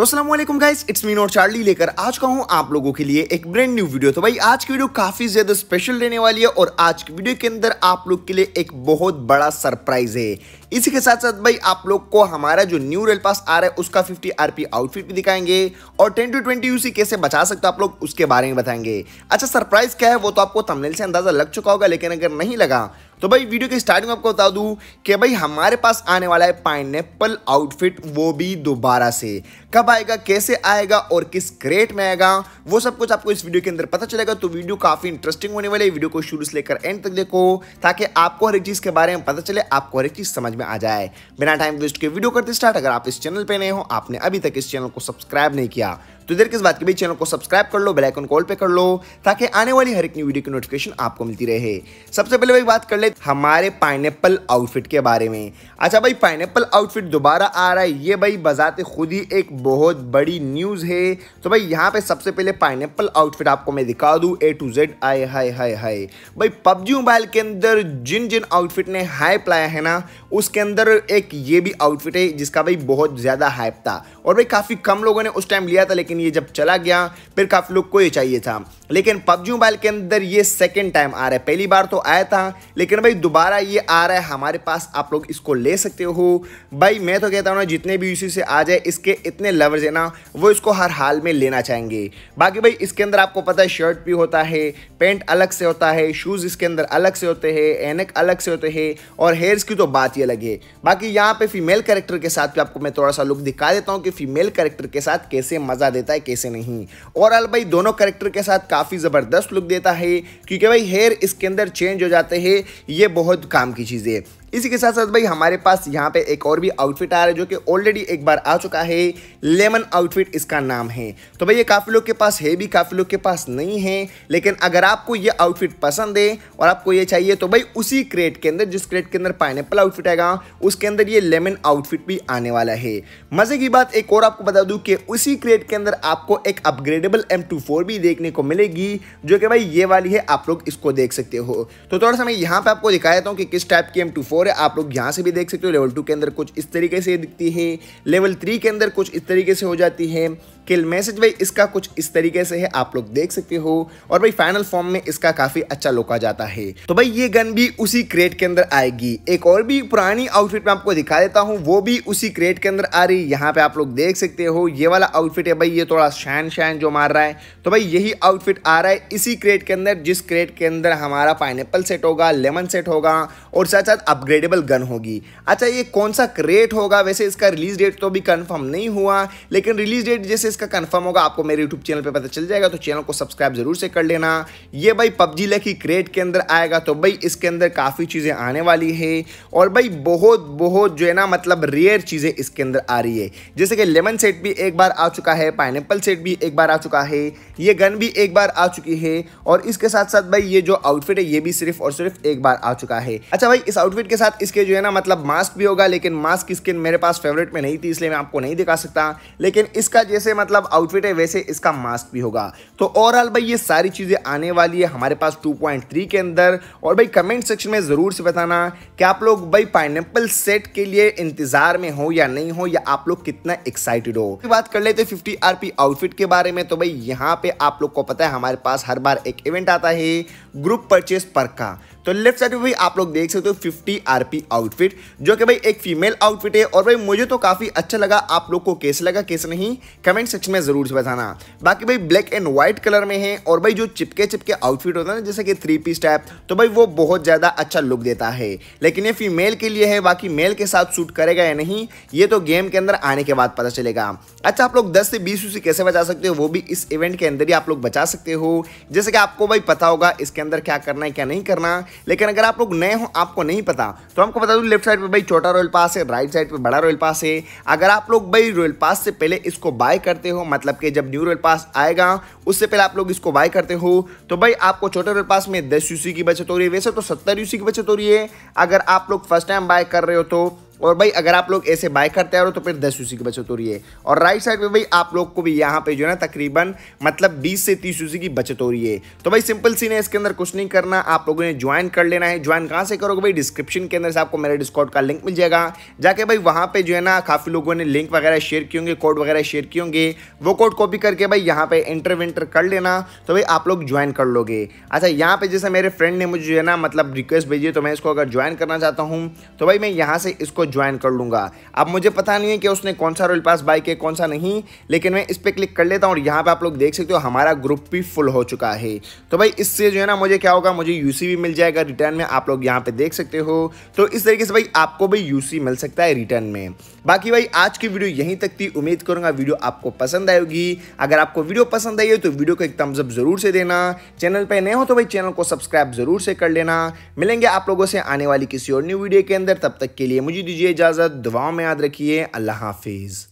तो Aslam guys it's mean और Charlie लेकर आज का हूँ आप लोगों के लिए एक ब्रांड न्यू वीडियो तो भाई आज की वीडियो काफ़ी ज़्यादा स्पेशल रहने वाली है और आज की वीडियो के अंदर आप लोग के लिए एक बहुत बड़ा सरप्राइज है इसी के साथ साथ भाई आप लोग को हमारा जो न्यू रेल पास आ रहा है उसका 50 आरपी आउटफिट भी दिखाएंगे और 10 टू 20 यूसी कैसे बचा सकते हो आप लोग उसके बारे में बताएंगे अच्छा सरप्राइज क्या है वो तो आपको तमनेल से अंदाज़ा लग चुका होगा लेकिन अगर नहीं लगा तो भाई वीडियो के स्टार्टिंग आपको बता दूं कि भाई हमारे पास आने वाला है पाइन आउटफिट वो भी दोबारा से कब आएगा कैसे आएगा और किस क्रेट में आएगा वो सब कुछ आपको इस वीडियो के अंदर पता चलेगा तो वीडियो काफ़ी इंटरेस्टिंग होने वाली है वीडियो को शुरू से लेकर एंड तक देखो ताकि आपको हर एक चीज़ के बारे में पता चले आपको हर एक चीज़ समझ में आ जाए बिना टाइम वेस्ट के वीडियो करते स्टार्ट अगर आप इस चैनल पर नए हो आपने अभी तक इस चैनल को सब्सक्राइब नहीं किया तो इधर किस बात की भाई चैनल को सब्सक्राइब कर लो बेलाइकन कॉल पे कर लो ताकि आने वाली हर एक न्यू वीडियो की नोटिफिकेशन आपको मिलती रहे सबसे पहले भाई बात कर ले हमारे पाइनएप्पल आउटफिट के बारे में अच्छा भाई पाइनएप्पल आउटफिट दोबारा आ रहा है ये भाई बजाते खुद ही एक बहुत बड़ी न्यूज़ है तो भाई यहाँ पे सबसे पहले पाइनएप्पल आउटफिट आपको मैं दिखा दूँ ए टू जेड आई हाय हाय हाय भाई पबजी मोबाइल के अंदर जिन जिन आउटफिट ने हाइप लाया है ना उसके अंदर एक ये भी आउटफिट है जिसका भाई बहुत ज़्यादा हाइप था और भाई काफ़ी कम लोगों ने उस टाइम लिया था लेकिन लेकिन ये जब चला गया फिर काफ़ी लोग को ये चाहिए था लेकिन पबजी मोबाइल के अंदर ये सेकेंड टाइम आ रहा है पहली बार तो आया था लेकिन भाई दोबारा ये आ रहा है हमारे पास आप लोग इसको ले सकते हो भाई मैं तो कहता हूँ ना जितने भी यूसी से आ जाए इसके इतने लवर्स हैं ना वो इसको हर हाल में लेना चाहेंगे बाकी भाई इसके अंदर आपको पता है शर्ट भी होता है पेंट अलग से होता है शूज़ इसके अंदर अलग से होते हैं एनक अलग से होते हैं और हेयर्स की तो बात ही अलग है बाकी यहाँ पर फीमेल करेक्टर के साथ भी आपको मैं थोड़ा सा लुक दिखा देता हूँ कि फीमेल करेक्टर के साथ कैसे मज़ा देता जाता है कैसे नहीं ओवरऑल भाई दोनों करेक्टर के साथ काफ़ी ज़बरदस्त लुक देता है क्योंकि भाई हेयर इसके अंदर चेंज हो जाते हैं ये बहुत काम की चीज़ है इसी के साथ साथ भाई हमारे पास यहाँ पे एक और भी आउटफिट आ रहा है जो कि ऑलरेडी एक बार आ चुका है लेमन आउटफिट इसका नाम है तो भाई ये काफ़ी लोग के पास है भी काफ़ी लोग के पास नहीं है लेकिन अगर आपको ये आउटफिट पसंद है और आपको ये चाहिए तो भाई उसी क्रेट के अंदर जिस क्रेट के अंदर पाइन आउटफिट आएगा उसके अंदर ये लेमन आउटफिट भी आने वाला है मज़े की बात एक और आपको बता दूँ कि उसी क्रेट के अंदर आपको एक अपग्रेडेबल एम भी देखने को मिलेगी जो कि भाई ये वाली है आप लोग इसको देख सकते हो तो थोड़ा सा मैं यहाँ पर आपको दिखा देता हूँ कि किस टाइप की एम फोर है आप लोग यहाँ से भी देख सकते हो लेवल टू के अंदर कुछ इस तरीके से दिखती है लेवल थ्री के अंदर कुछ इस तरीके से हो जाती है किल मैसेज भाई इसका कुछ इस तरीके से है आप लोग देख सकते हो और भाई फाइनल फॉर्म में इसका काफी अच्छा लोका जाता है तो भाई ये गन भी उसी क्रेट के अंदर आएगी एक और भी पुरानी आउटफिट में आपको दिखा देता हूँ वो भी उसी क्रेट के अंदर आ रही यहाँ पे आप लोग देख सकते हो ये वाला आउटफिट है भाई ये थोड़ा शैन शैन जो मार रहा है तो भाई यही आउटफिट आ रहा है इसी क्रेट के अंदर जिस क्रेट के अंदर हमारा पाइन सेट होगा लेमन सेट होगा और साथ साथ अपग्रेडेबल गन होगी अच्छा ये कौन सा क्रेट होगा वैसे इसका रिलीज डेट तो भी कन्फर्म नहीं हुआ लेकिन रिलीज डेट जैसे इसका कन्फर्म होगा आपको मेरे यूट्यूब चैनल पर पता चल जाएगा तो चैनल को सब्सक्राइब जरूर से कर लेना ये भाई पबजी लकी क्रेट के अंदर आएगा तो भाई इसके अंदर काफ़ी चीज़ें आने वाली है और भाई बहुत बहुत जो है ना मतलब रेयर चीज़ें इसके अंदर आ रही है जैसे कि लेमन सेट भी एक बार आ चुका है पाइन सेट भी एक बार आ चुका है ये गन भी एक बार आ चुकी है और इसके साथ साथ भाई ये जो आउटफिट है ये भी सिर्फ और सिर्फ एक बार आ चुका है अच्छा भाई इस आउटफिट के साथ इसके जो है ना मतलब मास्क भी होगा लेकिन मास्क स्किन मेरे पास फेवरेट में नहीं थी इसलिए मैं आपको नहीं दिखा सकता लेकिन इसका जैसे मतलब आउटफिट है वैसे इसका मास्क भी होगा तो ओवरऑल भाई ये सारी चीज़ें आने वाली है हमारे पास 2.3 के अंदर और भाई कमेंट सेक्शन में ज़रूर से बताना कि आप लोग भाई पाइनएप्पल सेट के लिए इंतज़ार में हो या नहीं हो या आप लोग कितना एक्साइटेड हो बात कर लेते फिफ्टी आर आउटफिट के बारे में तो भाई यहाँ पे आप लोग को पता है हमारे पास हर बार एक इवेंट आता है ग्रुप परचेज पर का तो लेफ्ट साइड पे भाई आप लोग देख सकते हो फिफ्टी आरपी आउटफिट जो कि भाई एक फीमेल आउटफिट है और भाई मुझे तो काफ़ी अच्छा लगा आप लोग को कैसे लगा कैसे नहीं कमेंट कमेंट सेक्शन में ज़रूर से बताना बाकी भाई ब्लैक एंड व्हाइट कलर में है और भाई जो चिपके चिपके आउटफिट होता है ना जैसे कि थ्री पीस टाइप तो भाई वो बहुत ज़्यादा अच्छा लुक देता है लेकिन ये फीमेल के लिए है बाकी मेल के साथ सूट करेगा या नहीं ये तो गेम के अंदर आने के बाद पता चलेगा अच्छा आप लोग दस से बीस यूसी कैसे बचा सकते हो वो भी इस इवेंट के अंदर ही आप लोग बचा सकते हो जैसे कि आपको भाई पता होगा इसके अंदर क्या करना है क्या नहीं करना लेकिन अगर आप लोग नए हो आपको नहीं पता तो आपको बता दूँ लेफ्ट साइड पर भाई छोटा रॉयल पास है राइट साइड पर बड़ा रॉयल पास है अगर आप लोग भाई रॉयल पास से पहले इसको बाय करते करते हो मतलब कि जब न्यू रोल पास आएगा उससे पहले आप लोग इसको बाय करते हो तो भाई आपको छोटे रोल पास में दस यूसी की बचत हो रही है वैसे तो सत्तर यूसी की बचत हो रही है अगर आप लोग फर्स्ट टाइम बाय कर रहे हो तो और भाई अगर आप लोग ऐसे बाय करते हो तो फिर दस यूसी की बचत हो रही है और राइट साइड में भाई आप लोग को भी यहाँ पे जो है ना तकरीबन मतलब बीस से तीस यूसी की बचत हो रही है तो भाई सिंपल सीन है इसके अंदर कुछ नहीं करना आप लोगों ने ज्वाइन कर लेना है ज्वाइन कहाँ से करोगे भाई डिस्क्रिप्शन के अंदर से आपको मेरे डिस्काउंट का लिंक मिल जाएगा जाके भाई वहाँ पर जो है ना काफ़ी लोगों ने लिंक वगैरह शेयर किए होंगे कोड वगैरह शेयर किए होंगे वो कोड कॉपी करके भाई यहाँ पर इंटर विंटर कर लेना तो भाई आप लोग ज्वाइन कर लोगे अच्छा यहाँ पर जैसे मेरे फ्रेंड ने मुझे जो है ना मतलब रिक्वेस्ट भेजी तो मैं इसको अगर ज्वाइन करना चाहता हूँ तो भाई मैं यहाँ से इसको ज्वाइन कर लूँगा अब मुझे पता नहीं है कि उसने कौन सा रॉयल पास बाइक है कौन सा नहीं लेकिन मैं इस पर क्लिक कर लेता हूँ और यहाँ पर आप लोग देख सकते हो हमारा ग्रुप भी फुल हो चुका है तो भाई इससे जो है ना मुझे क्या होगा मुझे यू भी मिल जाएगा रिटर्न में आप लोग यहाँ पर देख सकते हो तो इस तरीके से भाई आपको भी यू मिल सकता है रिटर्न में बाकी भाई आज की वीडियो यहीं तक थी उम्मीद करूंगा वीडियो आपको पसंद आएगी अगर आपको वीडियो पसंद आई है तो वीडियो को एक थम्सअप ज़रूर से देना चैनल पर नए हो तो भाई चैनल को सब्सक्राइब ज़रूर से कर लेना मिलेंगे आप लोगों से आने वाली किसी और न्यू वीडियो के अंदर तब तक के लिए मुझे दीजिए दीजिए इजाज़त दुआ में याद रखिए अल्लाह हाफिज़